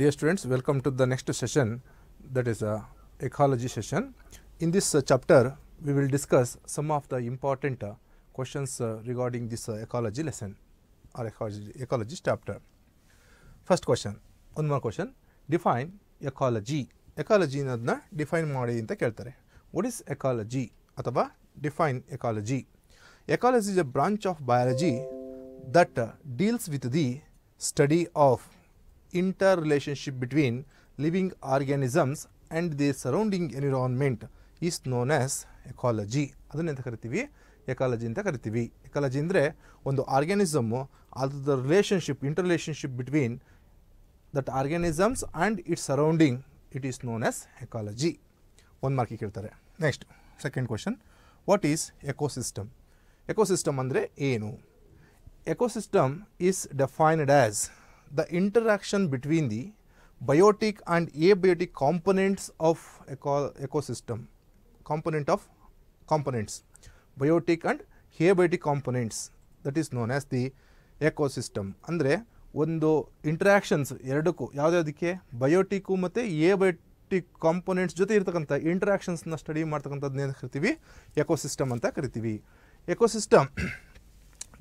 Dear students, welcome to the next session that is a uh, ecology session. In this uh, chapter, we will discuss some of the important uh, questions uh, regarding this uh, ecology lesson or ecology, ecology chapter. First question, one more question, define ecology. Ecology ಅನ್ನೋದನ್ನ define ಮಾಡಿ ಅಂತ keltare. What is ecology ಅಥವಾ define ecology? Ecology is a branch of biology that uh, deals with the study of inter interrelationship between living organisms and they surrounding environment is known as ecology ಅದನ್ನೆಂತ ಕರಿತೀವಿ ecology ಅಂತ ಕರಿತೀವಿ ecology ಅಂದರೆ ಒಂದು organism ಅದರ relationship inter relationship between that organisms and its surrounding it is known as ecology ಒಂದು ಮಾರ್ಕಿಗೆ ಕೇಳ್ತಾರೆ next second question what is ecosystem ecosystem ಅಂದರೆ ಏನು ecosystem is defined as the interaction between the biotic and abiotic components of eco ecosystem component of components biotic and abiotic components that is known as the ecosystem andre ondo interactions eradaku yavad biotic ku matte abiotic components jothe irthakanta interactions na study martakanta adne kartivi ecosystem anta karitivi ecosystem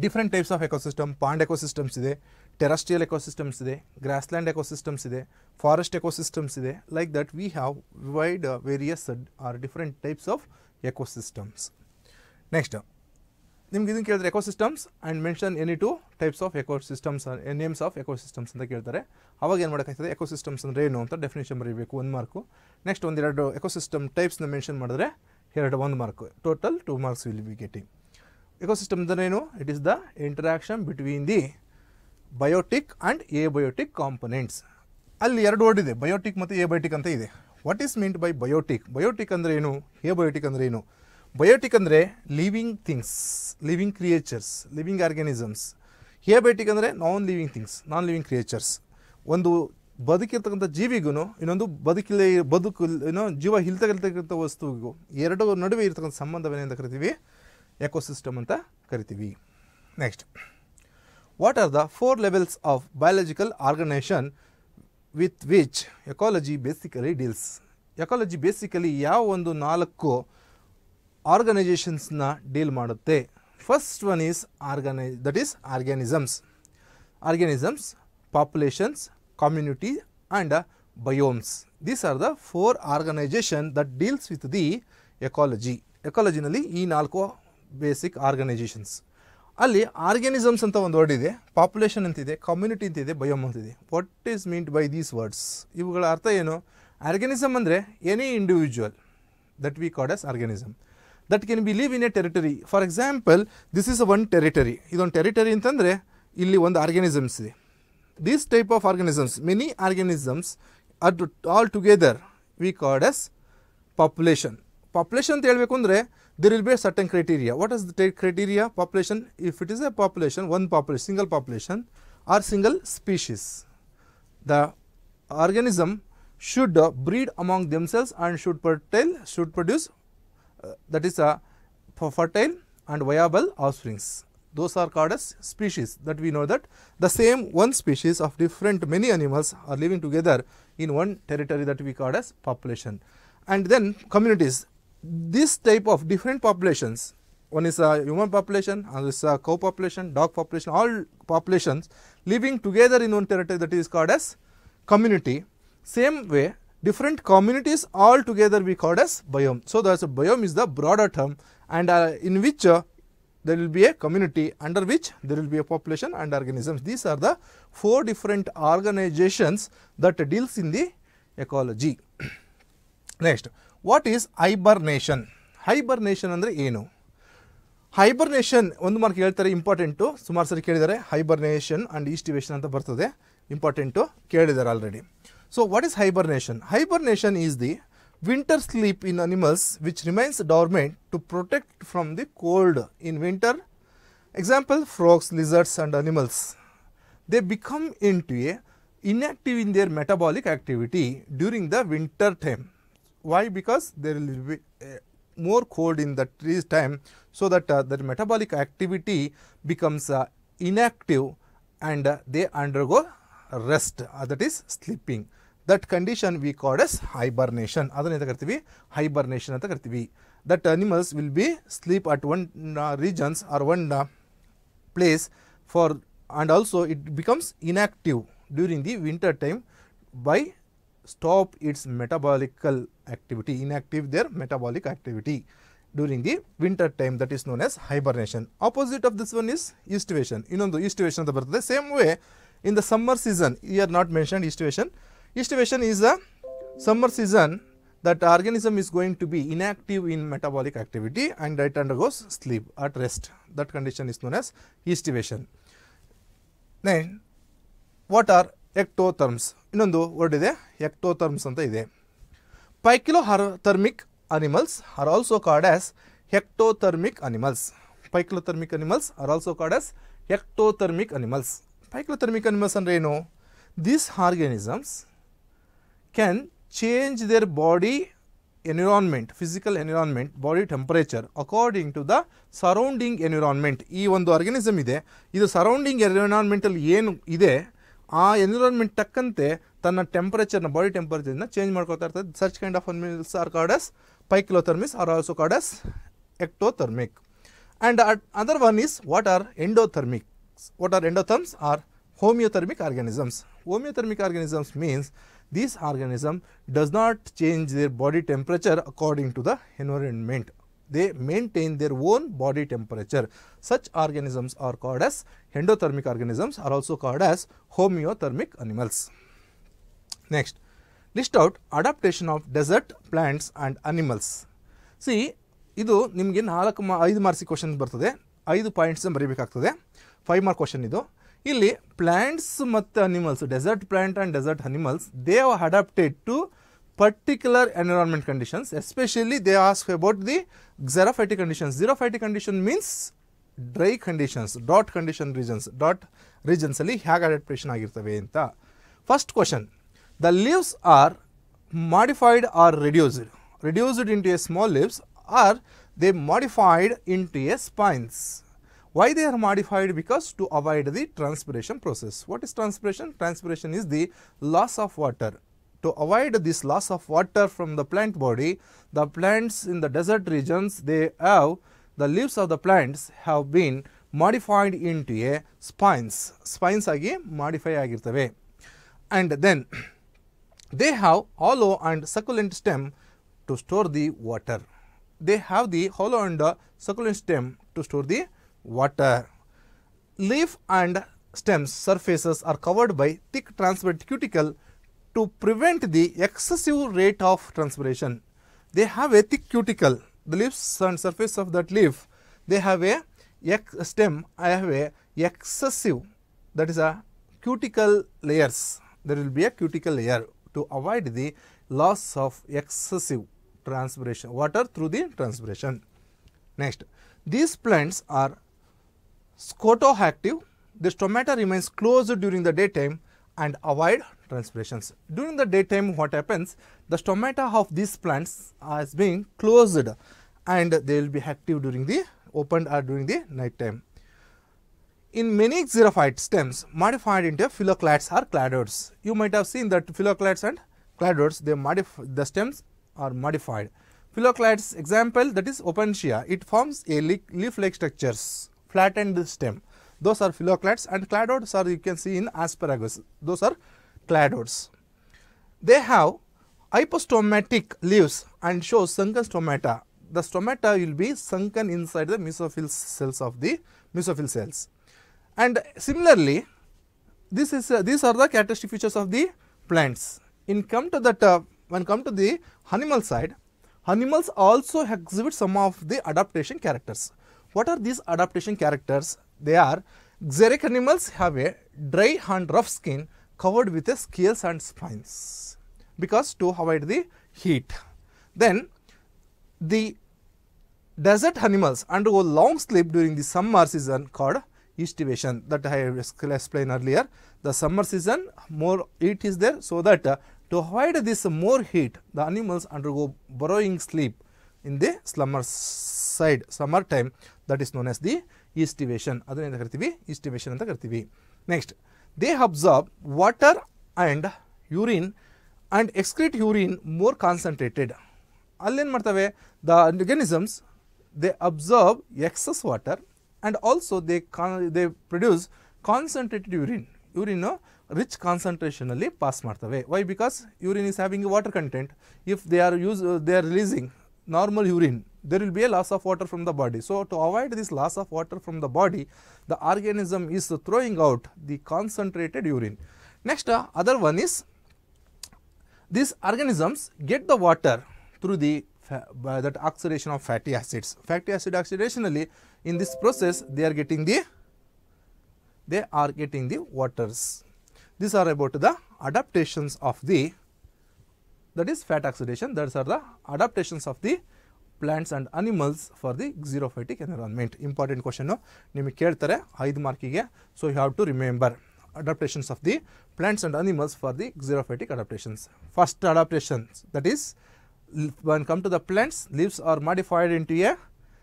different types of ecosystem pond ecosystems ide terrestrial ecosystems ಇದೆ grassland ecosystems ಇದೆ forest ecosystems ಇದೆ like that we have wide various or different types of ecosystems next ನಿಮ್ಗೆ ಇದನ್ನು ಕೇಳಿದ್ರೆ ecosystems and mention any two types of ecosystems names of ecosystems ಅಂತ ಕೇಳ್ತಾರೆ ಅವಾಗ ಏನು ಮಾಡೋಕ್ಕಾಗ್ತದೆ ಎಕೋಸಿಸ್ಟಮ್ಸ್ ಅಂದರೆ ಏನು ಅಂತ ಡೆಫಿನೇಷನ್ ಬರೀಬೇಕು ಒಂದು ಮಾರ್ಕು ನೆಕ್ಸ್ಟ್ ಒಂದೆರಡು ಎಕೋಸಿಸ್ಟಮ್ ಟೈಪ್ಸ್ನ ಮೆನ್ಷನ್ ಮಾಡಿದ್ರೆ ಎರಡು ಒಂದು mark total two marks will be getting ecosystem ಅಂದರೆ ಏನು it is the interaction between the biotic and biotic components ಅಲ್ಲಿ ಎರಡು ವರ್ಡ್ ಇದೆ ಬಯೋಟಿಕ್ ಮತ್ತು ಎಬಯೋಟಿಕ್ ಅಂತ ಇದೆ what is meant by biotic biotic ಅಂದರೆ ಏನು ಹಿಯೋಬಯೋಟಿಕ್ ಅಂದರೆ ಏನು ಬಯೋಟಿಕ್ ಅಂದರೆ living things living creatures living organisms abiotic ಅಂದರೆ non living things non living creatures ಒಂದು ಬದುಕಿರ್ತಕ್ಕಂಥ ಜೀವಿಗೂ ಇನ್ನೊಂದು ಬದುಕಿಲ್ಲ ಬದುಕು ಏನೋ ಜೀವ ಇಲ್ತಕ್ಕಂಥ ವಸ್ತುವಿಗೂ ಎರಡು ನಡುವೆ ಇರ್ತಕ್ಕಂಥ ಅಂತ ಕರಿತೀವಿ ಎಕೋಸಿಸ್ಟಮ್ ಅಂತ ಕರಿತೀವಿ next What are the four levels of biological organization with which ecology basically deals ecology basically ಯಾವ ಒಂದು ನಾಲ್ಕು ಆರ್ಗನೈಜೇಷನ್ಸ್ನ ಡೀಲ್ ಮಾಡುತ್ತೆ first one is organ that is organisms organisms populations community and biomes these are the four organization that deals with the ecology ಎಕಾಲಜಿನಲ್ಲಿ ಈ ನಾಲ್ಕು basic organisations ಅಲ್ಲಿ organisms ಅಂತ ಒಂದು ವರ್ಡ್ ಇದೆ ಪಾಪ್ಯುಲೇಷನ್ ಅಂತಿದೆ ಕಮ್ಯುನಿಟಿ ಅಂತಿದೆ ಬಯೋಮ್ ಅಂತಿದೆ what is meant by these words ಇವುಗಳ ಅರ್ಥ ಏನು ಆರ್ಗ್ಯಾನಿಸಮ್ ಅಂದರೆ any individual that we called as organism that can be live in a territory for example this is one territory ಇದೊಂದು territory ಅಂತಂದರೆ ಇಲ್ಲಿ ಒಂದು ಆರ್ಗ್ಯಾನಿಸಮ್ಸ್ ಇದೆ these type of organisms many organisms at all together we called as population population ಅಂತ ಹೇಳಬೇಕು ಅಂದರೆ there will be a certain criteria. What is the criteria? Population, if it is a population, one population, single population or single species. The organism should uh, breed among themselves and should fertile, should produce uh, that is a uh, fertile and viable offsprings. Those are called as species that we know that the same one species of different many animals are living together in one territory that we call as population. And then communities, this type of different populations one is a human population, another is a cow population, dog population, all populations living together in one territory that is called as community. Same way, different communities all together we called as biome. So, that's a biome is the broader term and uh, in which uh, there will be a community under which there will be a population and organisms. These are the four different organizations that deals in the ecology. Next, what is hibernation hibernation ಅಂದರೆ ಏನು hibernation ಒಂದು mark ಹೇಳ್ತಾರೆ important ಸುಮಾರು ಸರಿ ಕೇಳಿದ್ದಾರೆ hibernation and ಈಸ್ಟಿವೇಷನ್ ಅಂತ ಬರ್ತದೆ important ಕೇಳಿದ್ದಾರೆ already so what is hibernation hibernation is the winter sleep in animals which remains dormant to protect from the cold in winter example frogs lizards and animals they become into a inactive in their metabolic activity during the winter time Why? Because there will be uh, more cold in the tree's time, so that uh, their metabolic activity becomes uh, inactive and uh, they undergo rest uh, that is sleeping. That condition we call as hibernation. ಅದನ್ನ ಎಂತ hibernation ಅಂತ ಕರಿತೀವಿ. That animals will be sleep at one uh, regions or one uh, place for and also it becomes inactive during the winter time by stop its metabolical activity, inactive their metabolic activity during the winter time that is known as hibernation. Opposite of this one is estivation. the estivation The ಬರ್ತದೆ same way in the summer season we are not mentioned estivation. Estivation is a summer season that organism is going to be inactive in metabolic activity and it undergoes sleep at rest. That condition is known as estivation. Then what are ಎಕ್ಟೋಥರ್ಮ್ಸ್ ಇನ್ನೊಂದು word ಇದೆ ectotherms ಅಂತ ಇದೆ poikilothermic animals are also called as ectothermic animals poikilothermic animals are also called as ectothermic animals poikilothermic animals ಅಂದರೆ ಏನು this organisms can change their body environment physical environment body temperature according to the surrounding environment ಈ ಒಂದು organism ಇದೆ ಇದು surrounding ಎನ್ವಿರಾನ್ಮೆಂಟಲ್ಲಿ ಏನು ಇದೆ ಆ environment ತಕ್ಕಂತೆ ತನ್ನ ಟೆಂಪರೇಚರ್ನ ಬಾಡಿ ಟೆಂಪರೇಚರ್ನ ಚೇಂಜ್ ಮಾಡ್ಕೊತಾ ಇರ್ತದೆ ಸರ್ಚ್ kind of animals are called as poikilotherms are also called as ectothermic and other one is what are endothermics what are endotherms are homeothermic organisms homeothermic organisms means this organism does not change their body temperature according to the environment they maintain their own body temperature. Such organisms are called as endothermic organisms are also called as homeothermic animals. Next, list out adaptation of desert plants and animals. See, ಇದು ನಿಮಗೆ ನಾಲ್ಕು ಮಾ ಐದು marks question ಬರ್ತದೆ ಐದು ಪಾಯಿಂಟ್ಸನ್ನ ಬರೀಬೇಕಾಗ್ತದೆ five mark question ಇದು ಇಲ್ಲಿ ಪ್ಲ್ಯಾಂಟ್ಸ್ ಮತ್ತು animals desert plant and desert animals they are adapted to particular environment conditions especially they ask about the xerophytic conditions xerophytic condition means dry conditions dot condition regions dot regions alli hag adaptation agirtave anta first question the leaves are modified or reduced reduced into a small leaves or they modified into a spines why they are modified because to avoid the transpiration process what is transpiration transpiration is the loss of water to avoid this loss of water from the plant body, the plants in the desert regions, they have the leaves of the plants have been modified into a spines. Spines are modify agirtave. And then they have hollow and succulent stem to store the water. They have the hollow and the succulent stem to store the water. Leaf and stems surfaces are covered by thick transparent cuticle to prevent the excessive rate of transpiration. They have a thick cuticle, the leaves and surface of that leaf, they have a stem, I have a excessive that is a cuticle layers, there will be a cuticle layer to avoid the loss of excessive transpiration, water through the transpiration. Next, these plants are scotoactive, the stomata remains closed during the daytime and avoid transpirations. During the daytime what happens the stomata of these plants is being closed and they will be active during the opened or during the night time. In many xerophyte stems modified into phylloclades or cladodes. You might have seen that phylloclades and cladodes they modify the stems are modified. Phylloclades example that is Opuntia it forms a leaf-like structures flattened stem those are phylloclades and cladodes are you can see in asparagus those are cladodes. They have hypostomatic leaves and show sunken stomata. The stomata will be sunken inside the mesophyll cells of the mesophyll cells. And similarly, this is uh, these are the characteristic features of the plants. In come to that uh, when come to the animal side, animals also exhibit some of the adaptation characters. What are these adaptation characters? They are xeric animals have a dry and rough skin covered with a scales and spines because to avoid the heat. Then the desert animals undergo long sleep during the summer season called estivation that I have explained earlier. The summer season more heat is there so that uh, to avoid this more heat the animals undergo burrowing sleep in the slumber side summer time that is known as the estivation ಅದನ್ನೇನು ಕರಿತೀವಿ estivation they absorb water and urine and excrete urine more concentrated. Alin the organisms they absorb excess water and also they they produce concentrated urine. Urine no, rich concentrationally pass martave. Why? Because urine is having a water content. If they are use they are releasing normal urine there will be a loss of water from the body. So, to avoid this loss of water from the body, the organism is throwing out the concentrated urine. Next, uh, other one is these organisms get the water through the by uh, that oxidation of fatty acids. Fatty acid oxidationally in this process they are getting the they are getting the waters. These are about the adaptations of the that is fat oxidation. Those are the adaptations of the plants and animals for the xerophytic environment. Important question, nimmik keltare, high mark So, you have to remember adaptations of the plants and animals for the xerophytic adaptations. First adaptations, that is, when come to the plants, leaves are modified into a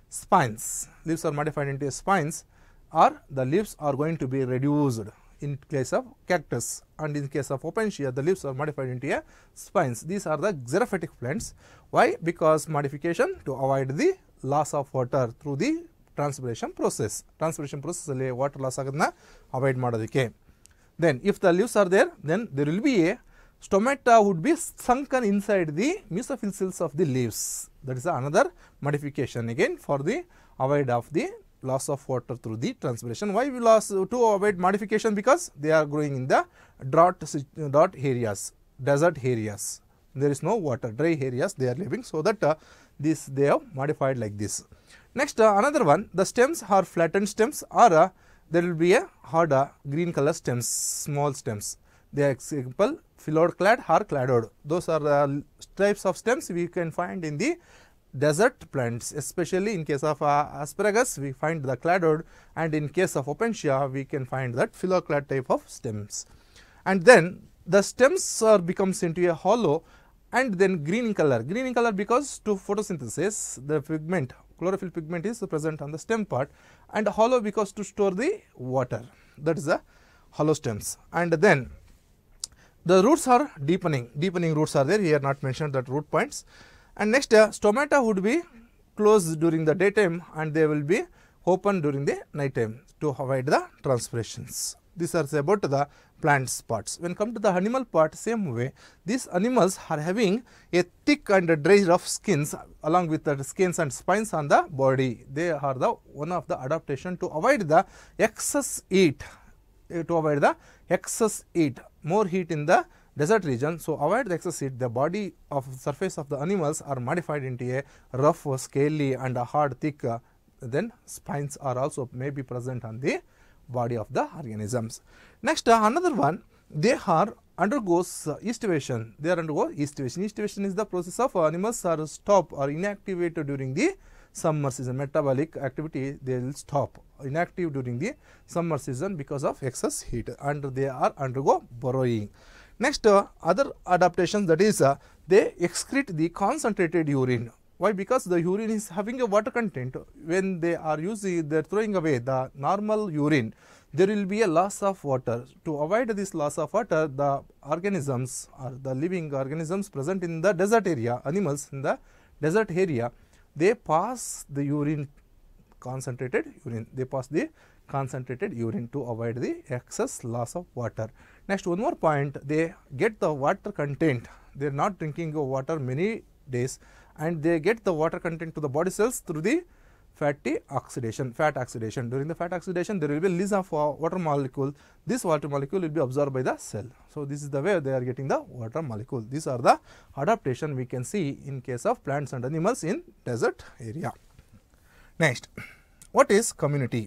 spines. Leaves are modified into spines or the leaves are going to be reduced in case of cactus and in case of opentia the leaves are modified into a spines these are the xerophytic plants why because modification to avoid the loss of water through the transpiration process transpiration process alle water loss agadna avoid madodike then if the leaves are there then there will be a stomata would be sunken inside the mesophyll cells of the leaves that is another modification again for the avoid of the loss of water through the transpiration. Why we loss uh, to avoid modification? Because they are growing in the drought, uh, drought areas, desert areas. There is no water, dry areas they are living. So that uh, this they have modified like this. Next uh, another one, the stems are flattened stems or uh, there will be a harder uh, green color stems, small stems. They are example phylloid clad or cladod. Those are the types of stems we can find in the desert plants especially in case of uh, asparagus we find the cladode and in case of opentia, we can find that phylloclad type of stems and then the stems are becomes into a hollow and then green in color green in color because to photosynthesis the pigment chlorophyll pigment is present on the stem part and hollow because to store the water that is the hollow stems and then the roots are deepening deepening roots are there here not mentioned that root points and next uh, stomata would be closed during the daytime and they will be open during the nighttime to avoid the transpirations. These are about the plant parts. When come to the animal part, same way, these animals are having a thick and dry rough skins along with the skins and spines on the body. They are the one of the adaptation to avoid the excess heat, eh, to avoid the excess heat, more heat in the desert region. So, avoid the excess heat, the body of surface of the animals are modified into a rough, scaly and a hard, thick, uh, then spines are also may be present on the body of the organisms. Next, uh, another one, they are undergoes uh, estivation. They are undergo estivation. Estivation is the process of animals are stop or inactivated during the summer season. Metabolic activity they will stop inactive during the summer season because of excess heat and they are undergo burrowing. Next, uh, other adaptations that is uh, they excrete the concentrated urine. Why? Because the urine is having a water content. When they are using, they are throwing away the normal urine, there will be a loss of water. To avoid this loss of water, the organisms or the living organisms present in the desert area, animals in the desert area, they pass the urine, concentrated urine, they pass the concentrated urine to avoid the excess loss of water. Next one more point they get the water content they are not drinking water many days and they get the water content to the body cells through the fatty oxidation fat oxidation during the fat oxidation there will be release of water molecule this water molecule will be absorbed by the cell so this is the way they are getting the water molecule these are the adaptation we can see in case of plants and animals in desert area next what is community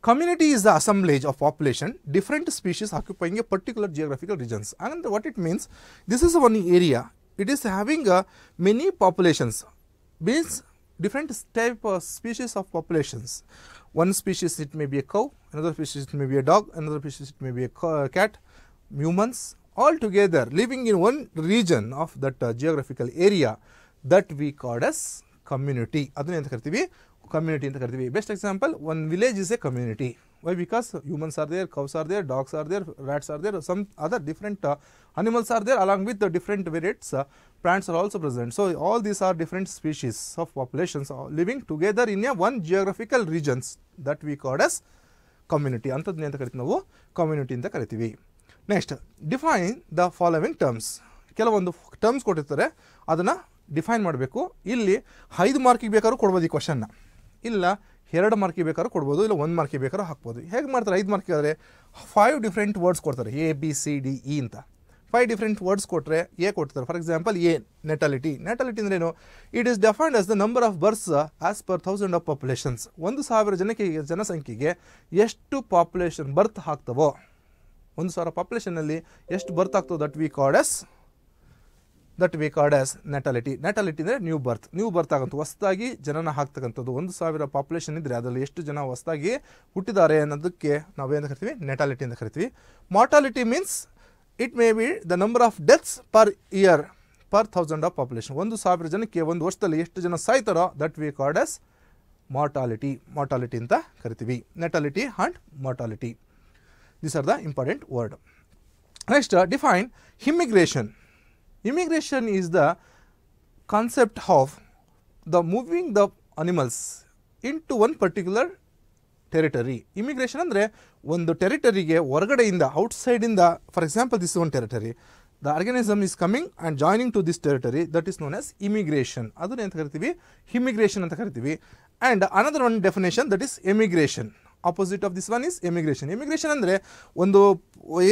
Community is the assemblage of population, different species occupying a particular geographical regions. And what it means, this is one area, it is having a uh, many populations, means different type of species of populations. One species it may be a cow, another species it may be a dog, another species it may be a cat, humans, all together living in one region of that uh, geographical area that we call as community. Community ಅಂತ ಕರಿತೀವಿ best example one village is a community why because humans are there cows are there dogs are there rats are there some other different animals are there along with different varieties plants are also present so all these are different species of populations living together in a one geographical regions that we called as community ಅಂತದ್ನೇ ಅಂತ ಕರಿತೀವಿ ನಾವು community ಅಂತ ಕರಿತೀವಿ. Next define the following terms ಕೆಲವೊಂದು terms ಕೊಟ್ಟಿರ್ತಾರೆ ಅದನ್ನು define ಮಾಡಬೇಕು ಇಲ್ಲಿ ಐದು ಮಾರ್ಕಿಗೆ ಬೇಕಾದ್ರೂ ಕೊಡ್ಬೋದು ಈ ಕ್ವಶನ್ನ ಇಲ್ಲ ಎರಡು ಮಾರ್ಕಿ ಬೇಕಾದ್ರೂ ಕೊಡ್ಬೋದು ಇಲ್ಲ ಒಂದು ಮಾರ್ಕಿ ಬೇಕಾದ್ರೂ ಹಾಕ್ಬೋದು ಹೇಗೆ ಮಾಡ್ತಾರೆ ಐದು ಮಾರ್ಕಿ ಆದರೆ ಫೈವ್ ಡಿಫ್ರೆಂಟ್ ವರ್ಡ್ಸ್ ಕೊಡ್ತಾರೆ A B C D E ಅಂತ ಫೈವ್ ಡಿಫ್ರೆಂಟ್ ವರ್ಡ್ಸ್ ಕೊಟ್ಟರೆ ಎ ಕೊಡ್ತಾರೆ for example A natality natality ಏನು it is defined as the number of births as per thousand of populations ಒಂದು ಸಾವಿರ ಜನಕ್ಕೆ ಜನಸಂಖ್ಯೆಗೆ ಎಷ್ಟು ಪಾಪ್ಯುಲೇಷನ್ ಬರ್ತ್ ಹಾಕ್ತವೋ ಒಂದು ಸಾವಿರ ಪಾಪ್ಯುಲೇಷನಲ್ಲಿ ಎಷ್ಟು ಬರ್ತ್ ಆಗ್ತವೋ that we called as that we called as natality natality ಅಂದರೆ ನ್ಯೂ ಬರ್ತ್ ನ್ಯೂ ಬರ್ತ್ ಆಗಂತ ಹೊಸದಾಗಿ ಜನನ ಹಾಕ್ತಕ್ಕಂಥದ್ದು ಒಂದು ಸಾವಿರ ಪಾಪ್ಯುಲೇಷನ್ ಇದ್ದರೆ ಅದರಲ್ಲಿ ಎಷ್ಟು ಜನ ಹೊಸದಾಗಿ ಹುಟ್ಟಿದ್ದಾರೆ ಅನ್ನೋದಕ್ಕೆ ನಾವೇನು ಕರಿತೀವಿ ನೆಟಾಲಿಟಿ ಅಂತ ಕರಿತೀವಿ mortality means it may be the number of deaths per year per thousand of population ಒಂದು ಸಾವಿರ ಜನಕ್ಕೆ ಒಂದು ವರ್ಷದಲ್ಲಿ ಎಷ್ಟು ಜನ ಸಾಯ್ತಾರೋ that we called as mortality mortality ಅಂತ ಕರಿತೀವಿ natality and mortality these are the important word next define immigration Immigration is the concept of the moving the animals into one particular territory immigration ಅಂದರೆ ಒಂದು ಟೆರಿಟರಿಗೆ ಹೊರಗಡೆಯಿಂದ ಔಟ್ಸೈಡಿಂದ for example this one territory the organism is coming and joining to this territory that is known as immigration ಅದನ್ನ ಅಂತ ಕರಿತೀವಿ immigration ಅಂತ ಕರಿತೀವಿ and another one definition that is emigration opposite of this one is emigration emigration ಅಂದರೆ ಒಂದು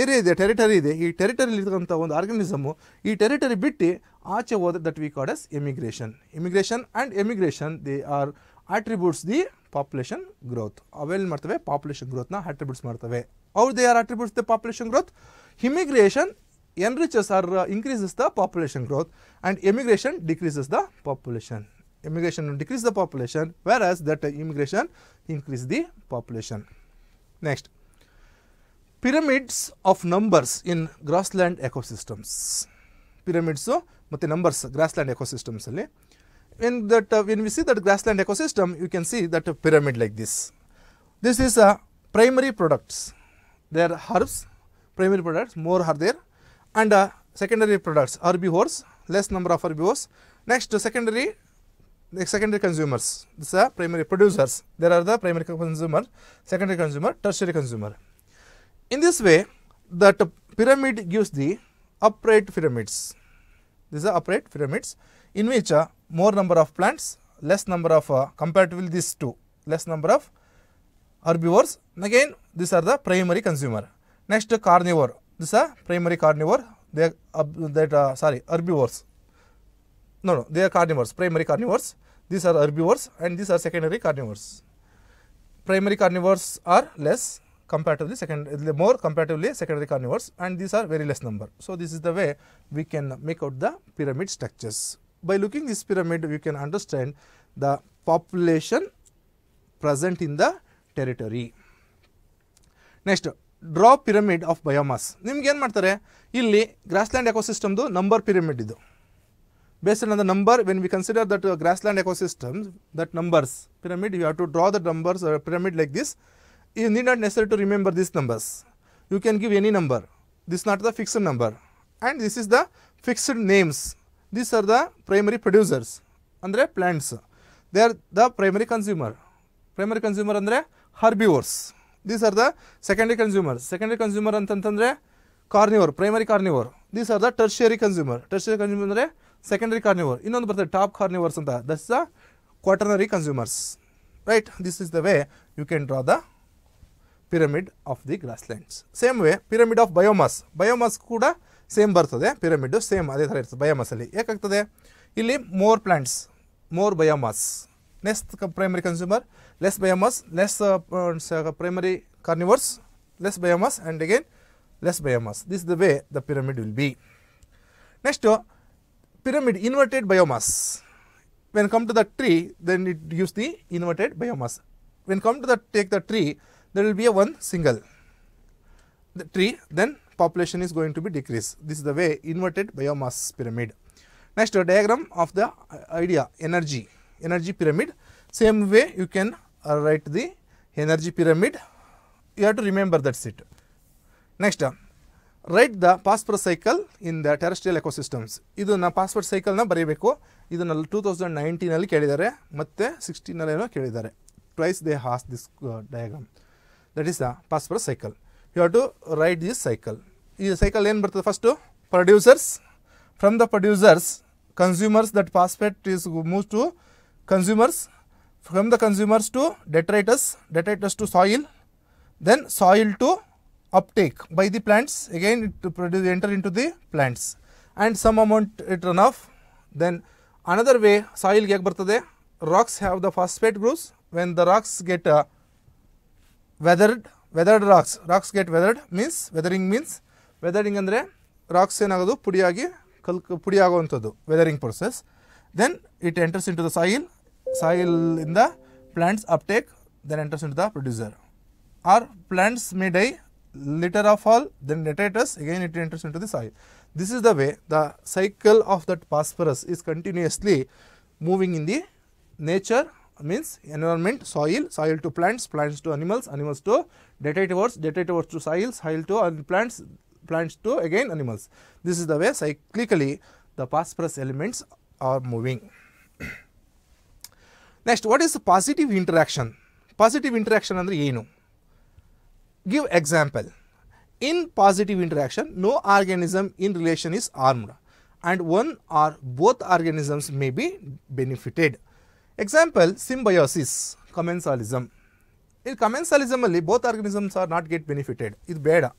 area ಇದೆ territory ಇದೆ ಈ ಟೆರಿಟರಿಲಿ ಒಂದು ಆರ್ಗನಿಸಮು ಈ ಟೆರಿಟರಿ ಬಿಟ್ಟು ಆಚೆ ಹೋದ that we called as emigration immigration and emigration they are attributes the population growth ಅವೆಲ್ಲ ಮಾಡ್ತವೆ ಪಾಪ್ಯುಲೇಷನ್ ಗ್ರೋತ್ನ ಆಟ್ರಿಬ್ಯೂಟ್ಸ್ ಮಾಡ್ತವೆ ಅವ್ರ they are attributes the population growth immigration enriches or increases the population growth and emigration decreases the population immigration decrease the population whereas that immigration increase the population. Next, pyramids of numbers in grassland ecosystems. Pyramids of numbers grassland ecosystems. In that, uh, when we see that grassland ecosystem, you can see that a pyramid like this. This is a uh, primary products. There are herbs, primary products, more are there. And uh, secondary products, herbivores, less number of herbivores. Next, uh, secondary the secondary consumers. These are primary producers. There are the primary consumer, secondary consumer, tertiary consumer. In this way, that pyramid gives the upright pyramids. These are upright pyramids in which uh, more number of plants, less number of uh, comparatively these two, less number of herbivores. Again, these are the primary consumer. Next, carnivore. These are primary carnivore. They are uh, that uh, sorry herbivores. No, no, they are carnivores, primary carnivores. These are herbivores and these are secondary carnivores. Primary carnivores are less compared to the second more comparatively secondary carnivores and these are very less number. So this is the way we can make out the pyramid structures. By looking this pyramid you can understand the population present in the territory. Next pyramid pyramid of nimge ನಿಮ್ಗೆ ಏನು ಮಾಡ್ತಾರೆ ಇಲ್ಲಿ grassland ಎಕೋಸಿಸ್ಟಮ್ದು number pyramid ಇದು Based on the number, when we consider that uh, grassland ecosystems, that numbers pyramid, you have to draw the numbers or uh, pyramid like this. You need not necessary to remember these numbers. You can give any number. This is not the fixed number. And this is the fixed names. These are the primary producers. Andre plants. They are the primary consumer. Primary consumer andre herbivores. These are the secondary consumers. Secondary consumer ಅಂತಂತಂದ್ರೆ carnivore. Primary carnivore. These are the tertiary consumer. Tertiary consumer ಅಂದರೆ secondary carnivore ಇನ್ನೊಂದು ಬರ್ತದೆ top carnivores ಅಂತ that's the quaternary consumers right this is the way you can draw the pyramid of the grasslands same way pyramid of biomass biomass ಕೂಡ same ಬರ್ತದೆ pyramid same ಅದೇ ಥರ ಇರ್ತದೆ ಬಯೋಮಾಸಲ್ಲಿ ಯಾಕಾಗ್ತದೆ ಇಲ್ಲಿ more plants more biomass less primary consumer less biomass less primary carnivores less biomass and again less biomass this the way the pyramid will be next pyramid inverted biomass. When come to the tree, then it gives the inverted biomass. When come to the take the tree, there will be a one single the tree, then population is going to be decreased. This is the way inverted biomass pyramid. Next, a diagram of the uh, idea energy, energy pyramid. Same way you can uh, write the energy pyramid. You have to remember that's it. Next, uh, write the phosphorus cycle in the terrestrial ecosystems ಇದನ್ನು phosphorus ಸೈಕಲ್ನ ಬರೀಬೇಕು ಇದನ್ನು two thousand ನೈನ್ಟೀನಲ್ಲಿ ಕೇಳಿದ್ದಾರೆ ಮತ್ತು ಸಿಕ್ಸ್ಟೀನಲ್ಲೇನೋ ಕೇಳಿದ್ದಾರೆ twice they has this diagram that is the phosphorus cycle you have to write this cycle ಈ cycle ಏನು ಬರ್ತದೆ first producers from the producers consumers that phosphate is move to consumers from the consumers to detritus detritus to soil then soil to uptake by the plants again it produce enter into the plants and some amount it run off then another way soil gag bartade rocks have the phosphate groups when the rocks get uh, weathered weathered rocks rocks get weathered means weathering means weathering andre rocks ಏನಾಗೋದು pudiyagi ಕಲ್ ಪುಡಿ ಆಗುವಂಥದ್ದು weathering process then it enters into the soil in the uptake then enters into the producer are plants may die liter of all then it again it enters into the soil. This is the way the cycle of that phosphorus is continuously moving in the nature means environment soil soil to plants plants to animals animals to detritivores detritivores to soil soil to plants plants to again animals this is the way cyclically the phosphorus elements are moving next what is positive interaction positive interaction under ಏನು Give example. In positive interaction, no organism in relation is harmed and one or both organisms may be benefited. Example, symbiosis, commensalism. In commensalism, only both organisms are not get benefited. It's bad.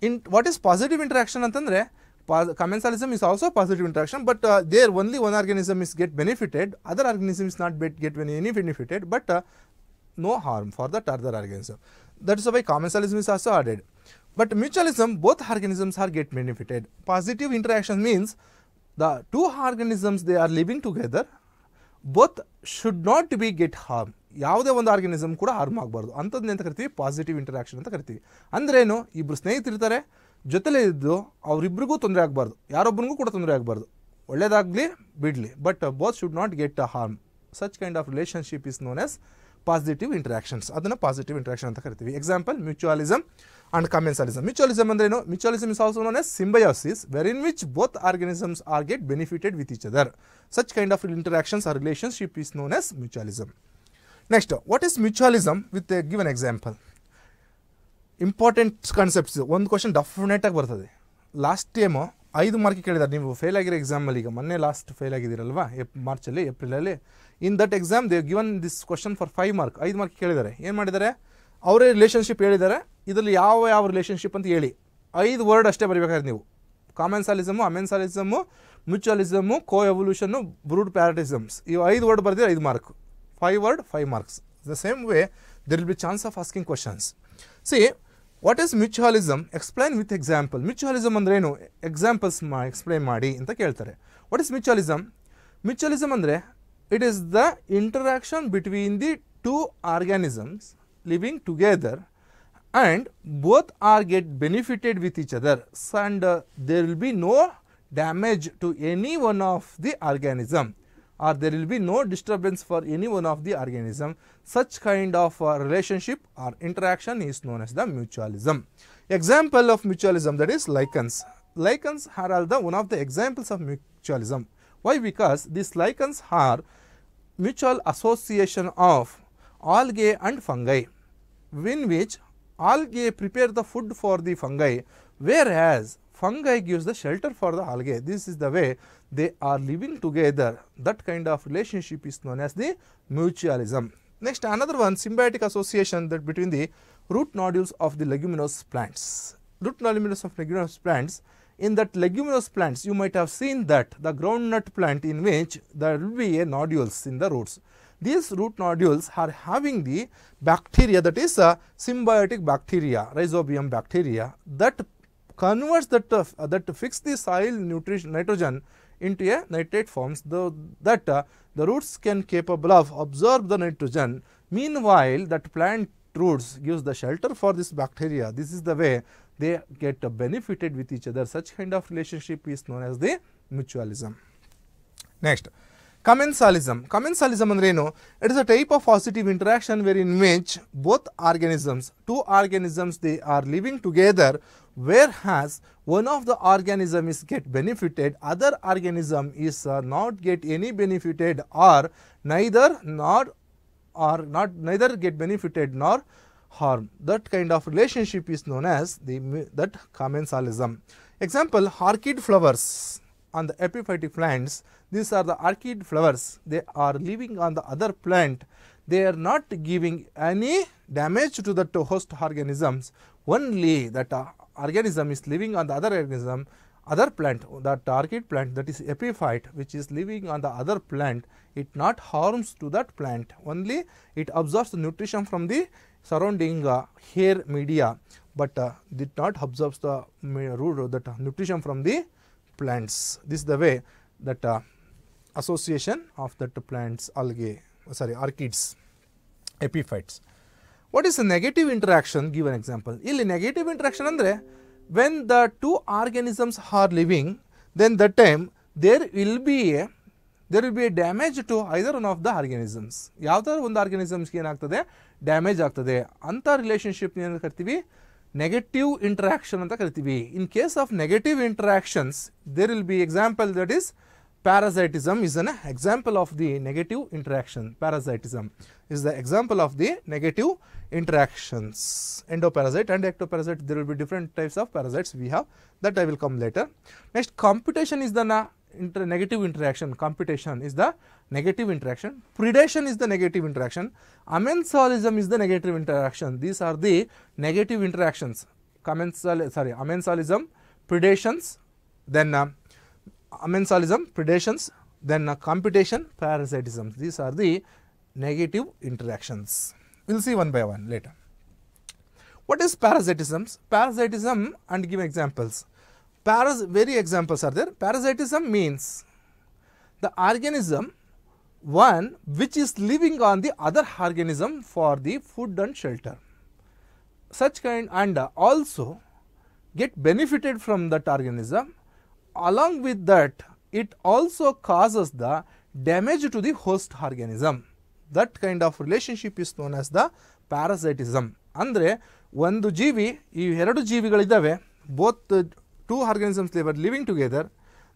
In what is positive interaction ಅಂತಂದ್ರೆ commensalism is also positive interaction but uh, there only one organism is get benefited other organism is not get any benefited but uh, no harm for the other organism That is why commensalism is also added. But mutualism, both organisms are get benefited. Positive interaction means the two organisms they are living together, both should not be get harm. ಯಾವುದೇ ಒಂದು organism ಕೂಡ harm ಆಗಬಾರ್ದು ಅಂಥದ್ದನ್ನ ಅಂತ ಕರಿತೀವಿ positive interaction ಅಂತ ಕರಿತೀವಿ ಅಂದ್ರೇನು ಇಬ್ಬರು ಸ್ನೇಹಿತರಿರ್ತಾರೆ ಜೊತೆಲೇ ಇದ್ದು ಅವರಿಬ್ಬರಿಗೂ ತೊಂದರೆ ಆಗಬಾರ್ದು ಯಾರೊಬ್ಬರಿಗೂ ಕೂಡ ತೊಂದರೆ ಆಗಬಾರ್ದು ಒಳ್ಳೇದಾಗಲಿ ಬಿಡಲಿ but both should not get a harm such kind of relationship is known as positive interactions ಅದನ್ನು ಪಾಸಿಟಿವ್ ಇಂಟ್ರಾಕ್ಷನ್ ಅಂತ ಕರಿತೀವಿ example mutualism and commensalism mutualism ಅಂದ್ರೆ ಏನು mutualism is also known as symbiosis where in which both organisms are get benefited with each other such kind of interactions or relationship is known as mutualism next what is mutualism with a given example important concepts ಒಂದು question ಡೆಫಿನೆಟಾಗಿ ಬರ್ತದೆ last time ಐದು mark ಕೇಳಿದ್ದಾರೆ ನೀವು fail ಆಗಿರೋ ಎಕ್ಸಾಮಲ್ಲಿ ಈಗ ಮೊನ್ನೆ ಲಾಸ್ಟ್ ಫೇಲ್ ಆಗಿದ್ದೀರಲ್ವಾ ಎಪ್ ಮಾರ್ಚಲ್ಲಿ ಏಪ್ರಿಲಲ್ಲಿ in that exam they given this question for five mark ಐದು ಮಾರ್ಕ್ ಕೇಳಿದ್ದಾರೆ ಏನು ಮಾಡಿದ್ದಾರೆ ಅವರೇ ರಿಲೇಷನ್ಶಿಪ್ ಹೇಳಿದ್ದಾರೆ ಇದರಲ್ಲಿ ಯಾವ ಯಾವ ರಿಲೇಷನ್ಶಿಪ್ ಅಂತ ಹೇಳಿ ಐದು ವರ್ಡ್ ಅಷ್ಟೇ ಬರಿಬೇಕಾದ್ರೆ ನೀವು ಕಾಮೆನ್ಸಾಲಿಸಮು ಅಮೆನ್ಸಾಲಿಸಮು ಮ್ಯೂಚುವಲಿಸಮು ಕೋ ಎವಲ್ಯೂಷನ್ನು ಬ್ರೂಡ್ ಪ್ಯಾರಟಿಸಮ್ಸ್ ಇವು ಐದು ವರ್ಡ್ ಬರೆದಿದ್ರೆ ಐದು mark five word five marks the same way there will be chance of asking questions see what is mutualism explain with example mutualism ಏನು ಎಕ್ಸಾಂಪಲ್ಸ್ ಮಾ ಎಕ್ಸ್ಪ್ಲೈನ್ ಮಾಡಿ ಅಂತ ಕೇಳ್ತಾರೆ ವಾಟ್ ಈಸ್ ಮ್ಯೂಚುವಲಿಸಮ್ ಮ್ಯೂಚುವಲಿಸಮ್ ಅಂದರೆ It is the interaction between the two organisms living together and both are get benefited with each other and uh, there will be no damage to any one of the organism or there will be no disturbance for any one of the organism. Such kind of uh, relationship or interaction is known as the mutualism. Example of mutualism that is lichens. Lichens are the one of the examples of mutualism. Why? Because these lichens are mutual association of algae and fungi in which algae prepare the food for the fungi whereas fungi gives the shelter for the algae. This is the way they are living together. That kind of relationship is known as the mutualism. Next another one symbiotic association that between the root nodules of the leguminous plants. Root nodules of leguminous plants in that leguminous plants, you might have seen that the groundnut plant in which there will be a nodules in the roots. These root nodules are having the bacteria that is a symbiotic bacteria, rhizobium bacteria that converts that, uh, that fix the soil nutrition nitrogen into a nitrate forms the, that uh, the roots can capable of absorb the nitrogen. Meanwhile, that plant roots gives the shelter for this bacteria. This is the way they get benefited with each other. Such kind of relationship is known as the mutualism. Next, commensalism. Commensalism and Reno, it is a type of positive interaction wherein which both organisms, two organisms, they are living together, whereas one of the organism is get benefited, other organism is uh, not get any benefited or neither not or not neither get benefited nor harm. That kind of relationship is known as the that commensalism. Example, orchid flowers on the epiphytic plants. These are the orchid flowers. They are living on the other plant. They are not giving any damage to the host organisms. Only that uh, organism is living on the other organism, other plant, that orchid plant that is epiphyte which is living on the other plant. It not harms to that plant. Only it absorbs the nutrition from the surrounding uh, hair media but uh, did not absorb the root that nutrition from the plants. This is the way that uh, association of that plants algae sorry orchids epiphytes. What is the negative interaction? Give an example. the negative interaction andre, when the two organisms are living then that time there will be a there will be a damage to either one of the organisms one organisms ki ಆರ್ಗನಿಸಮ್ಸ್ಗೆ damage damage anta relationship ni enu kartivi negative interaction anta kartivi in case of negative interactions there will be example that is parasitism is an example of the negative interaction. Parasitism is the example of the negative interactions. Endoparasite and ectoparasite, there will be different types of parasites we have that I will come later. Next, computation is the inter negative interaction computation is the negative interaction, predation is the negative interaction, Amensalism is the negative interaction. These are the negative interactions commensal sorry amensalism, predations, then uh, predations, then uh, computation, parasitism. These are the negative interactions. We will see one by one later. What is parasitism? Parasitism and give examples. Paras very examples are there. Parasitism means the organism one which is living on the other organism for the food and shelter. Such kind and also get benefited from that organism along with that it also causes the damage to the host organism. That kind of relationship is known as the parasitism. ಅಂದರೆ ಒಂದು ಜೀವಿ ಈ ಎರಡು ಜೀವಿಗಳಿದ್ದಾವೆ both two organisms were living together,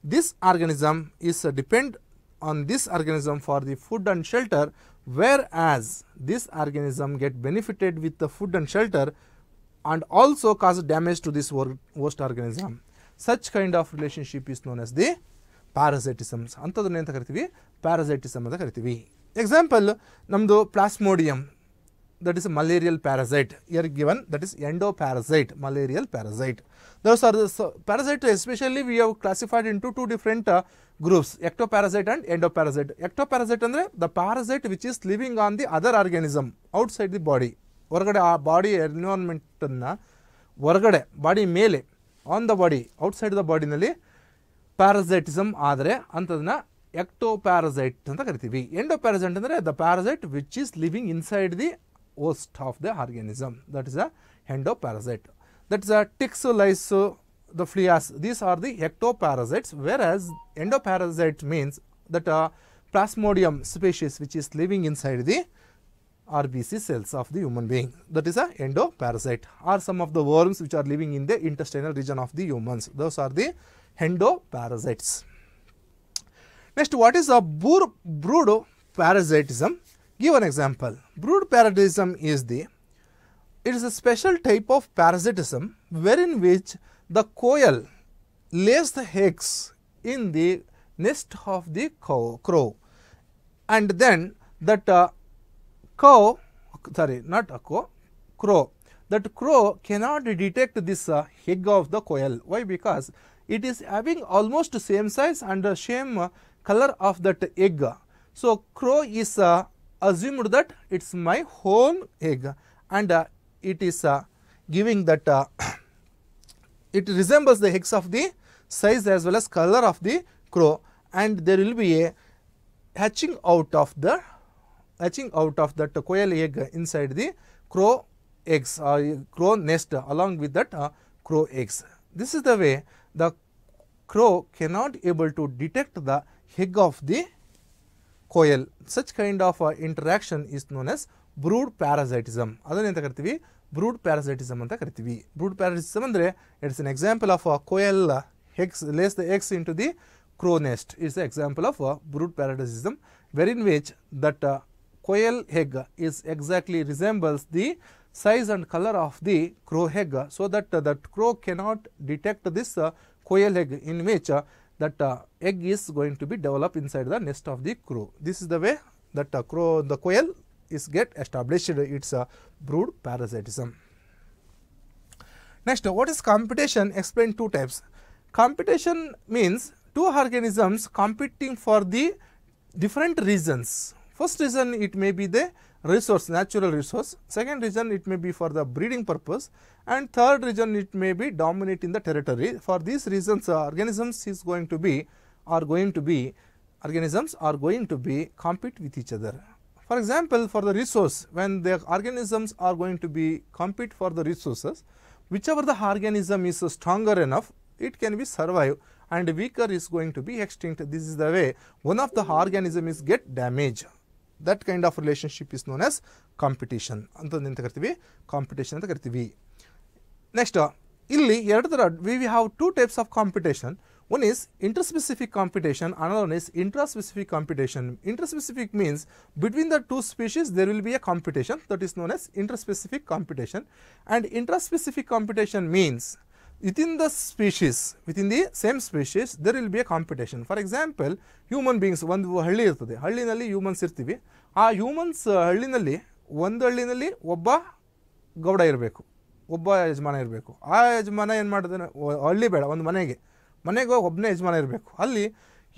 this organism is uh, depend on this organism for the food and shelter, whereas this organism get benefited with the food and shelter and also cause damage to this host organism. Such kind of relationship is known as the parasitisms ಅಂಥದನ್ನ ಅಂತ ಕರಿತೀವಿ parasitism ಅಂತ ಕರಿತೀವಿ example ನಮ್ಮದು Plasmodium that is a malarial parasite. Here given that is endoparasite, malarial parasite. Those are the so, parasite especially we have classified into two different uh, groups ectoparasite and endoparasite. Ectoparasite andre the parasite which is living on the other organism outside the body. ಹೊರಗಡೆ ಆ body ಎನ್ವಿರಾನ್ಮೆಂಟನ್ನು ಹೊರಗಡೆ body ಮೇಲೆ on the body outside the ಬಾಡಿನಲ್ಲಿ parasitism ಆದರೆ ಅಂಥದನ್ನ ectoparasite ಅಂತ ಕರಿತೀವಿ endoparasite ಅಂದರೆ the parasite which is living inside the host of the organism that is a endoparasite. That is a ticks, lice, the fleas these are the ectoparasites whereas endoparasite means that a uh, plasmodium species which is living inside the RBC cells of the human being that is a endoparasite or some of the worms which are living in the intestinal region of the humans those are the endoparasites. Next what is a brood parasitism? Give an example. Brood parasitism is the it is a special type of parasitism wherein which the coel lays the eggs in the nest of the cow, crow and then that uh, cow sorry not a cow crow that crow cannot detect this uh, egg of the coel why because it is having almost same size and the same uh, color of that egg so crow is uh, assumed that it is my home egg and uh, it is uh, giving that uh, it resembles the eggs of the size as well as color of the crow and there will be a hatching out of the hatching out of that quail egg inside the crow eggs or uh, crow nest along with that uh, crow eggs. This is the way the crow cannot able to detect the egg of the koel such kind of interaction is known as brood parasitism ಅದನ್ನೇಂತ ಕರಿತೀವಿ brood parasitism ಅಂತ ಕರಿತೀವಿ brood parasitism ಅಂದರೆ it's an example of koel eggs lays the eggs into the crow nest it's example of brood parasitism where in which that koel egg is exactly resembles the size and color of the crow egg so that uh, that crow cannot detect this uh, quail egg in which uh, that uh, egg is going to be developed inside the nest of the crow. This is the way that uh, crow, the quail is get established its uh, brood parasitism. Next, what is competition? Explain two types. Competition means two organisms competing for the different reasons. First reason it may be the resource, natural resource. Second reason, it may be for the breeding purpose. And third reason, it may be dominate in the territory. For these reasons, uh, organisms is going to be are going to be organisms are going to be compete with each other. For example, for the resource, when the organisms are going to be compete for the resources, whichever the organism is stronger enough, it can be survive and weaker is going to be extinct. This is the way one of the organism is get damaged. That kind of relationship is known as competition ಅಂತಂದು ಕರಿತೀವಿ competition ಅಂತ ಕರಿತೀವಿ next ಇಲ್ಲಿ ಎರಡು ಥರ we we have two types of competition one is interspecific competition another one is intraspecific competition interspecific means between the two species there will be a competition that is known as interspecific competition and intraspecific competition means within the species, within the same species, there will be a competition. For example, human beings ಒಂದು ಹಳ್ಳಿ ಇರ್ತದೆ ಹಳ್ಳಿನಲ್ಲಿ humans ಇರ್ತೀವಿ ಆ humans ಹಳ್ಳಿನಲ್ಲಿ ಒಂದು ಹಳ್ಳಿನಲ್ಲಿ ಒಬ್ಬ ಗೌಡ ಇರಬೇಕು ಒಬ್ಬ ಯಜಮಾನ ಇರಬೇಕು ಆ ಯಜಮಾನ ಏನು ಮಾಡಿದಾನೆ ಹಳ್ಳಿ ಬೇಡ ಒಂದು ಮನೆಗೆ ಮನೆಗೆ ಒಬ್ಬನೇ ಯಜಮಾನ ಇರಬೇಕು ಅಲ್ಲಿ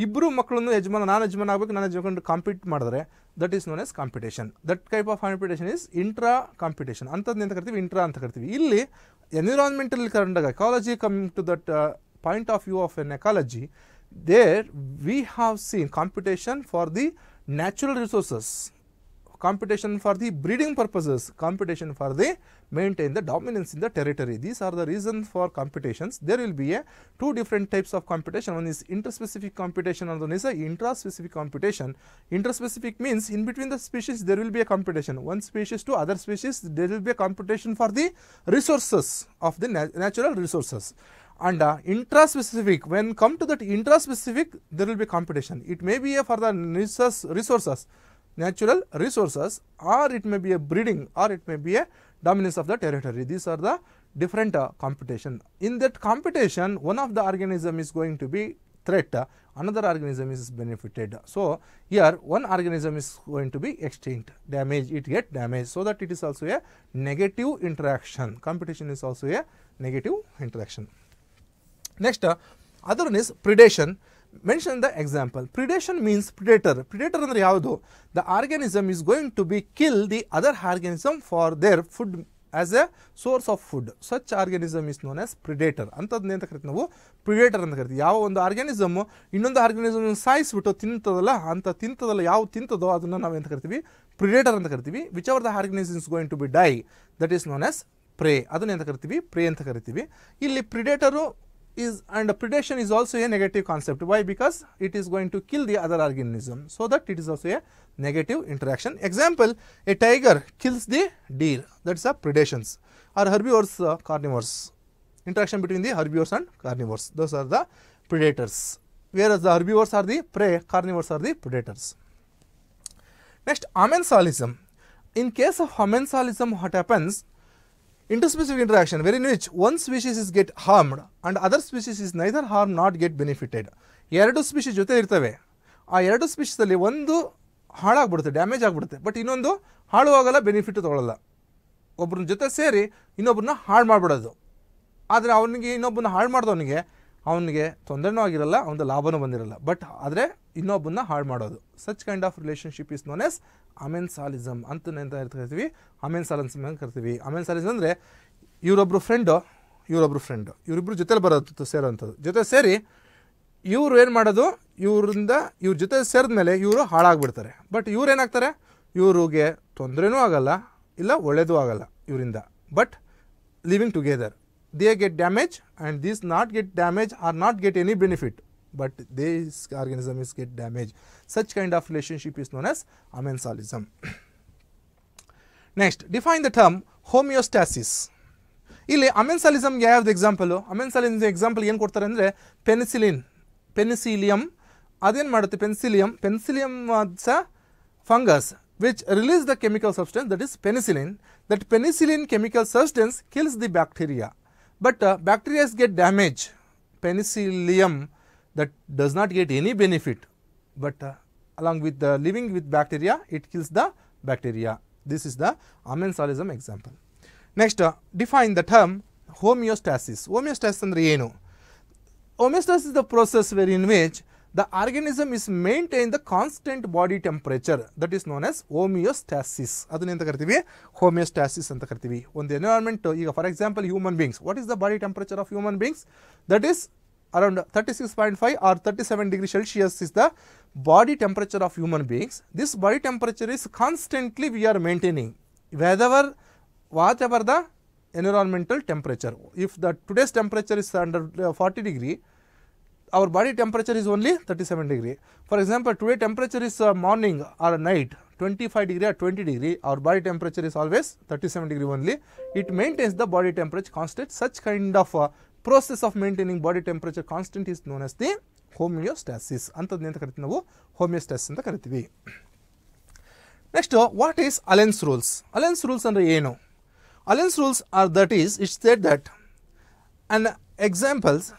ಇಬ್ಬರು ಮಕ್ಕಳನ್ನು ಯಜಮಾನ ನಾನು ಯಜಮಾನ ಆಗಬೇಕು ನಾನು ಯಜಮಾನ ಕಾಂಪೀಟ್ ಮಾಡಿದ್ರೆ that is known as competition that type of competition is intra competition ಅಂಥದ್ದು ಅಂತ ಕರಿತೀವಿ ಇಂಟ್ರಾ ಅಂತ ಕರಿತೀವಿ ಇಲ್ಲಿ ಎನ್ವಿರಾನ್ಮೆಂಟಲ್ ಕಂಡಾಗ ecology come to that point of view of an ecology there we have seen competition for the natural resources Competition for the breeding purposes, competition for the maintain the dominance in the territory. These are the reasons for competitions. There will be a two different types of competition. One is interspecific and another one is a intraspecific competition. Interspecific means in between the species there will be a competition. One species to other species there will be a competition for the resources of the nat natural resources and uh, intraspecific when come to that intraspecific there will be competition it may be a for the resources natural resources or it may be a breeding or it may be a dominance of the territory. These are the different uh, competition. In that competition, one of the organism is going to be threat, uh, another organism is benefited. So, here one organism is going to be extinct, damage, it get damaged. So, that it is also a negative interaction, competition is also a negative interaction. Next, uh, other one is predation. Mention the example predation means predator predator ಅಂದರೆ ಯಾವುದು the organism is going to be kill the other organism for their food as a source of food such organism is known as predator ಅಂತದನ್ನ ಅಂತ ಕರಿತೀವಿ ನಾವು predator ಅಂತ ಕರಿತೀವಿ ಯಾವ ಒಂದು ಆರ್ಗ್ಯಾನಿಸಮ್ಮು ಇನ್ನೊಂದು ಆರ್ಗ್ಯಾನಿಸಮ್ ಸಾಯಿಸಿಬಿಟ್ಟು ತಿಂತದಲ್ಲ ಅಂತ ತಿಂತದಲ್ಲ ಯಾವ ತಿಂತದೋ ಅದನ್ನು ನಾವು ಎಂತ ಕರಿತೀವಿ ಪ್ರಿಡೇಟರ್ ಅಂತ ಕರಿತೀವಿ which our the is going to be die that is known as prey ಅದನ್ನ ಅಂತ ಕರಿತೀವಿ ಪ್ರೇ ಅಂತ ಕರಿತೀವಿ ಇಲ್ಲಿ predator is and predation is also a negative concept. Why? Because it is going to kill the other organism. So that it is also a negative interaction. Example, a tiger kills the deer. That's a predations or herbivores, uh, carnivores. Interaction between the herbivores and carnivores. Those are the predators. Whereas the herbivores are the prey, carnivores are the predators. Next, commensalism. In case of commensalism, what happens? Interspecific interaction very niche. One species is get harmed and other species is neither harm not get benefited ಎರಡು species ಜೊತೆ ಇರ್ತವೆ ಆ ಎರಡು ಸ್ಪೀಷಿಸಲ್ಲಿ ಒಂದು ಹಾಳಾಗ್ಬಿಡುತ್ತೆ damage ಆಗಿಬಿಡುತ್ತೆ but ಇನ್ನೊಂದು ಹಾಳು ಆಗಲ್ಲ ಬೆನಿಫಿಟ್ ತೊಗೊಳಲ್ಲ ಒಬ್ಬರನ್ನ ಜೊತೆ ಸೇರಿ ಇನ್ನೊಬ್ಬರನ್ನ ಹಾಳು ಮಾಡಿಬಿಡೋದು ಆದರೆ ಅವನಿಗೆ ಇನ್ನೊಬ್ಬನ ಹಾಳು ಮಾಡಿದವನಿಗೆ ಅವನಿಗೆ ತೊಂದರೆನೂ ಆಗಿರಲ್ಲ ಅವನ ಲಾಭನೂ ಬಂದಿರಲ್ಲ ಬಟ್ ಆದರೆ ಇನ್ನೊಬ್ಬನ್ನ ಹಾಳು ಮಾಡೋದು such kind of relationship is known as amensalism ಅಂತ ಕರಿತೀವಿ ಅಮೆನ್ಸಾಲಿಸಮ್ ಅಂತ ಕರಿತೀವಿ ಅಮೆನ್ಸಾಲಿಸಮ್ ಅಂದರೆ ಇವರೊಬ್ಬರು ಫ್ರೆಂಡು ಇವರೊಬ್ಬರು ಫ್ರೆಂಡು ಇವರಿಬ್ಬರು ಜೊತೆಲಿ ಬರೋದು ಸೇರೋವಂಥದ್ದು ಜೊತೆ ಸೇರಿ ಇವರು ಏನು ಮಾಡೋದು ಇವರಿಂದ ಇವ್ರ ಜೊತೆ ಸೇರಿದ ಮೇಲೆ ಇವರು ಹಾಳಾಗ್ಬಿಡ್ತಾರೆ ಬಟ್ ಇವ್ರು ಏನಾಗ್ತಾರೆ ಇವರಿಗೆ ತೊಂದರೆನೂ ಆಗಲ್ಲ ಇಲ್ಲ ಒಳ್ಳೆಯದೂ ಆಗಲ್ಲ ಇವರಿಂದ but living together they get damage and these not get damage or not get any benefit but this organism is get damaged. Such kind of relationship is known as amensalism. Next, define the term homeostasis. ಇಲ್ಲಿ ಅಮೆನ್ಸಲಿಸಮ್ ಯಾವ್ದು example the example ಏನು ಕೊಡ್ತಾರೆ ಅಂದರೆ penicillin Penicillium ಅದೇನು Penicillium, Penicillium penicillium ಸಹ fungus which release the chemical substance that is penicillin. That penicillin chemical substance kills the bacteria. But uh, bacteria get damaged. Penicillium that does not get any benefit, but uh, along with the living with bacteria, it kills the bacteria. This is the amensalism example. Next, uh, define the term homeostasis. Homeostasis and ಏನು homeostasis is the process wherein which the organism is maintained the constant body temperature that is known as homeostasis ಅದನ್ನೆಂತ ಕರಿತೀವಿ homeostasis ಅಂತ ಕರಿತೀವಿ ಒಂದು environment ಈಗ for example human beings what is the body temperature of around 36.5 or 37 degree Celsius is the body temperature of human beings. This body temperature is constantly we are maintaining whether whatever the environmental temperature. If the today's temperature is under uh, 40 degree, our body temperature is only 37 degree. For example, today temperature is uh, morning or night 25 degree or 20 degree, our body temperature is always 37 degree only. It maintains the body temperature constant. Such kind of uh, process of maintaining body temperature constant is known as the homeostasis. homeostasis Next, what is Allen's rules? Allen's rules under ANO. Allen's rules are that is, it said that and examples,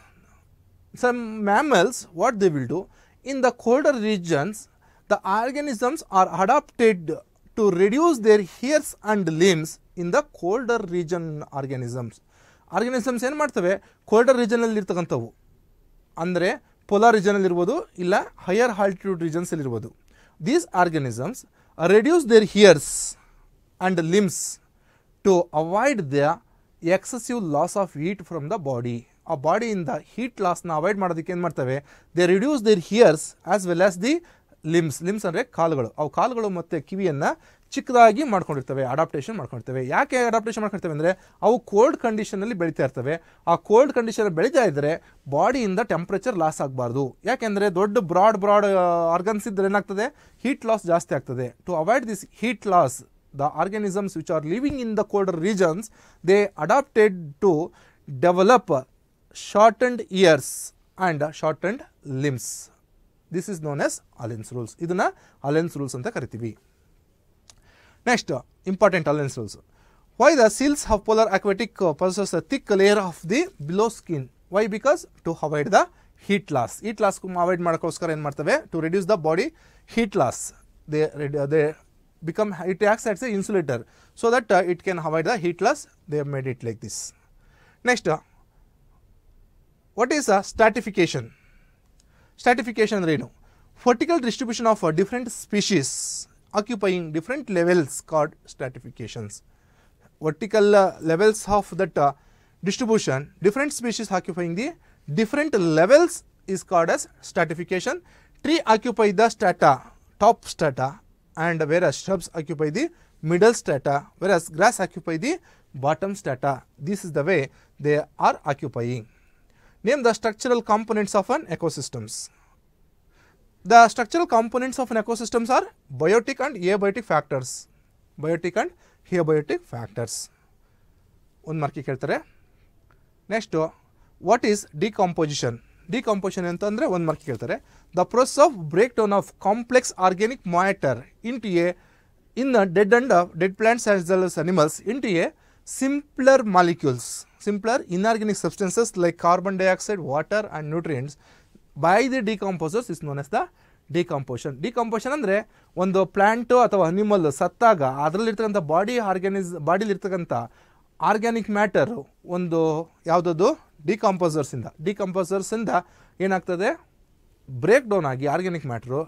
some mammals, what they will do, in the colder regions, the organisms are adapted to reduce their hairs and limbs in the colder region organisms. Organisms ಏನು ಮಾಡ್ತವೆ colder ರೀಜನಲ್ಲಿ ಇರ್ತಕ್ಕಂಥವು ಅಂದರೆ polar ರೀಜನಲ್ಲಿರ್ಬೋದು ಇಲ್ಲ higher altitude ರೀಜನ್ಸಲ್ಲಿರ್ಬೋದು these organisms reduce their ears and limbs to avoid the excessive loss of heat from the body ಆ ಬಾಡಿಯಿಂದ ಹೀಟ್ ಲಾಸ್ನ ಅವಾಯ್ಡ್ ಮಾಡೋದಕ್ಕೆ ಏನು ಮಾಡ್ತವೆ they reduce their ears as well as the limbs limbs ಅಂದರೆ ಕಾಲುಗಳು ಅವು ಕಾಲುಗಳು ಮತ್ತು ಕಿವಿಯನ್ನು ಚಿಕ್ಕದಾಗಿ ಮಾಡ್ಕೊಂಡಿರ್ತವೆ ಅಡಾಪ್ಟೇಷನ್ ಮಾಡ್ಕೊಂಡಿರ್ತವೆ ಯಾಕೆ ಅಡಾಪ್ಟೇಷನ್ ಮಾಡ್ಕೊಳ್ತೇವೆ ಅಂದರೆ ಅವು ಕೋಲ್ಡ್ ಕಂಡೀಷನಲ್ಲಿ ಬೆಳೀತಾ ಇರ್ತವೆ ಆ ಕೋಲ್ಡ್ ಕಂಡೀಷನ್ ಬೆಳೀತಾ ಇದ್ದರೆ ಬಾಡಿಯಿಂದ ಟೆಂಪ್ರೇಚರ್ ಲಾಸ್ ಆಗಬಾರ್ದು ಯಾಕೆಂದರೆ ದೊಡ್ಡ ಬ್ರಾಡ್ ಬ್ರಾಡ್ ಆರ್ಗನ್ಸ್ ಇದ್ದರೆ ಏನಾಗ್ತದೆ ಹೀಟ್ ಲಾಸ್ ಜಾಸ್ತಿ ಆಗ್ತದೆ to avoid this heat loss the organisms which are living in the cold regions they adapted to develop short and ears and short and limbs this is known as Allen's rules ಇದನ್ನು Allen's rules ಅಂತ ಕರಿತೀವಿ Next, uh, important elements. also. Why the seals have polar aquatic uh, possess a thick layer of the below skin? Why? Because to avoid the heat loss. Heat loss avoid madakoskar and martave to reduce the body heat loss. They, become it acts as an insulator so that uh, it can avoid the heat loss. They have made it like this. Next, uh, what is a stratification? Stratification, Reno. Vertical distribution of uh, different species occupying different levels called stratifications. Vertical uh, levels of that uh, distribution, different species occupying the different levels is called as stratification. Tree occupy the strata, top strata and whereas shrubs occupy the middle strata, whereas grass occupy the bottom strata. This is the way they are occupying. Name the structural components of an ecosystems the structural components of an ecosystems are biotic and abiotic factors biotic and abiotic factors one mark ikeltare next what is decomposition decomposition anta andre one mark ikeltare the process of breakdown of complex organic matter into a in the dead end of dead plants as well as animals into a simpler molecules simpler inorganic substances like carbon dioxide water and nutrients by the decomposers is known as the decomposition decomposition ಅಂದರೆ ಒಂದು plant ಅಥವಾ animal ಸತ್ತಾಗ ಅದರಲ್ಲಿರ್ತಕ್ಕಂಥ body ಆರ್ಗ್ಯಾನಿಸ್ ಬಾಡಿಲಿರ್ತಕ್ಕಂಥ organic matter ಒಂದು ಯಾವುದದು ಡಿಕಂಪೋಸರ್ಸಿಂದ ಡಿಕಂಪೋಸರ್ಸಿಂದ ಏನಾಗ್ತದೆ ಬ್ರೇಕ್ ಡೌನ್ ಆಗಿ organic matter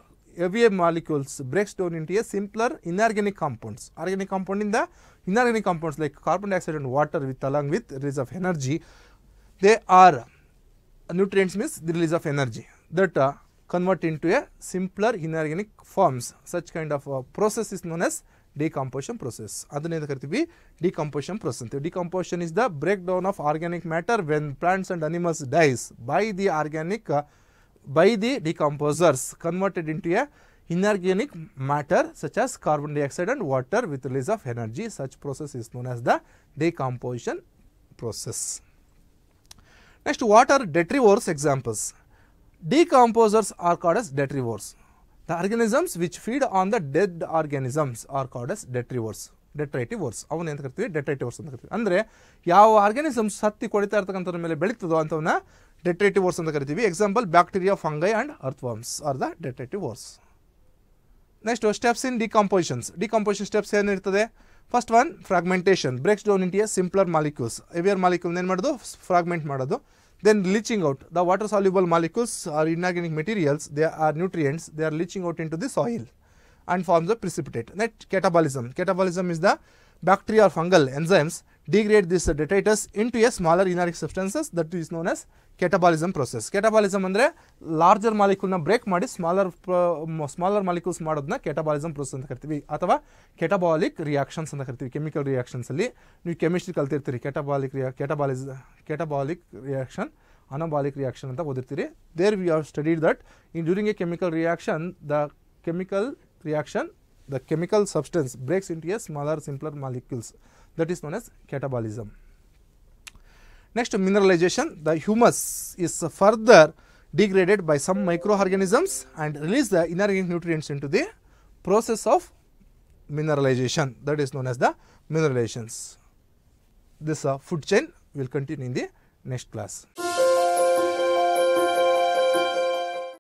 every molecules break down into a simpler inorganic compounds organic ಕಾಂಪೌಂಡಿಂದ inorganic compounds like carbon dioxide and water with along with release of energy they are nutrients means the release of energy that uh, convert into a simpler inorganic forms. Such kind of uh, process is known as decomposition process. decomposition ಕರಿತೀವಿ decomposition process ಅಂತೀವಿ decomposition is the break down of organic matter when plants and animals dies by the organic by the decomposers inorganic matter such as carbon dioxide and water with release of energy. Such process is known as the decomposition process. Next what are detritivores examples decomposers are called as detritivores as detrivores. The organisms which feed on the dead organisms are called detritivores ಅವನ್ನ ಏನು ಕರಿತೀವಿ ಡೆಟ್ರೈಟಿವರ್ಸ್ ಅಂತ ಕರಿತೀವಿ ಅಂದರೆ ಯಾವ organisms ಹತ್ತಿ ಕೊಡಿತಾ ಇರ್ತಕ್ಕಂಥವ್ರ ಮೇಲೆ ಬೆಳೀತದೋ ಅಂಥವನ್ನ detritivores ಅಂತ ಕರಿತೀವಿ example bacteria fungi and earthworms are the detritivores next steps in decompositions decomposition steps ಏನಿರ್ತದೆ First one, fragmentation breaks down into a simpler molecules. Heavier molecule then madadu, fragment madadu. Then leaching out the water soluble molecules or inorganic materials. They are nutrients. They are leaching out into the soil and forms a precipitate. That catabolism. Catabolism is the bacterial fungal enzymes this ಡೆಟೈಟಸ್ detritus into a smaller inorganic substances that is known as catabolism process catabolism ಅಂದರೆ larger ಮಾಲಿಕ್ಯುಲ್ನ break ಮಾಡಿ smaller smaller molecules ಮಾಡೋದನ್ನ catabolism process ಅಂತ ಕರಿತೀವಿ ಅಥವಾ catabolic reactions ಅಂತ ಕರಿತೀವಿ chemical ರಿಯಾಕ್ಷನ್ಸಲ್ಲಿ ನೀವು ಕೆಮಿಸ್ಟ್ರಿ ಕಲ್ತಿರ್ತೀರಿ ಕೆಟಬಾಲಿಕ್ ರಿಯಾ ಕೆಟಬಾಲಿಸ್ ಕೆಟಬಾಲಿಕ್ ರಿಯಾಕ್ಷನ್ ಅನಬಾಲಿಕ್ ರಿಯಾಕ್ಷನ್ ಅಂತ ಓದಿರ್ತೀರಿ there we are studied that in during a chemical reaction the chemical reaction the chemical substance breaks into a smaller simpler molecules that is known as catabolism. Next to mineralization, the humus is further degraded by some microorganisms and release the inorganic nutrients into the process of mineralization that is known as the mineralizations. This uh, food chain will continue in the next class.